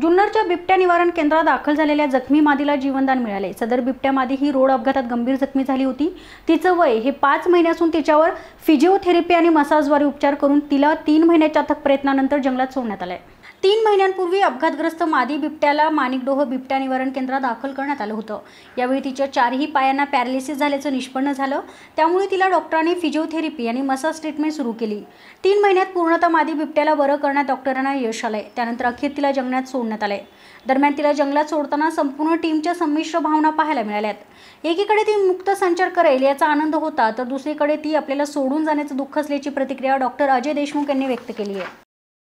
जुन्नरच्या बिबट्या निवारण केंद्रात दाखल झालेल्या जखमी मादीला जीवनदान मिळाले सदर बिबट्या मादी ही रोड अपघातात गंभीर जखमी झाली होती तिचं वय हे पाच असून तिच्यावर फिजिओथेरपी आणि मसाजद्वारे उपचार करून तिला तीन महिन्याच्या अथक प्रयत्नानंतर जंगलात सोडण्यात आलंय तीन महिन्यांपूर्वी अपघातग्रस्त मादी बिबट्याला माणिकडोह बिबट्या निवारण केंद्रात दाखल करण्यात आलं होतं यावेळी तिच्या चारही पायांना पॅरालिसिस झाल्याचं निष्पन्न झालं त्यामुळे तिला डॉक्टरांनी फिजिओथेरपी आणि मसाज ट्रीटमेंट सुरू केली तीन महिन्यात पूर्णतः मादी बिबट्याला बरं करण्यात डॉक्टरांना यश आलंय त्यानंतर अखेर तिला जंगलात सोडण्यात आले दरम्यान तिला जंगलात सोडताना संपूर्ण टीमच्या संमिश्र भावना पाहायला मिळाल्यात एकीकडे ती मुक्त संचार करेल याचा आनंद होता तर दुसरीकडे ती आपल्याला सोडून जाण्याचं दुःख असल्याची प्रतिक्रिया डॉक्टर अजय देशमुख यांनी व्यक्त केली आहे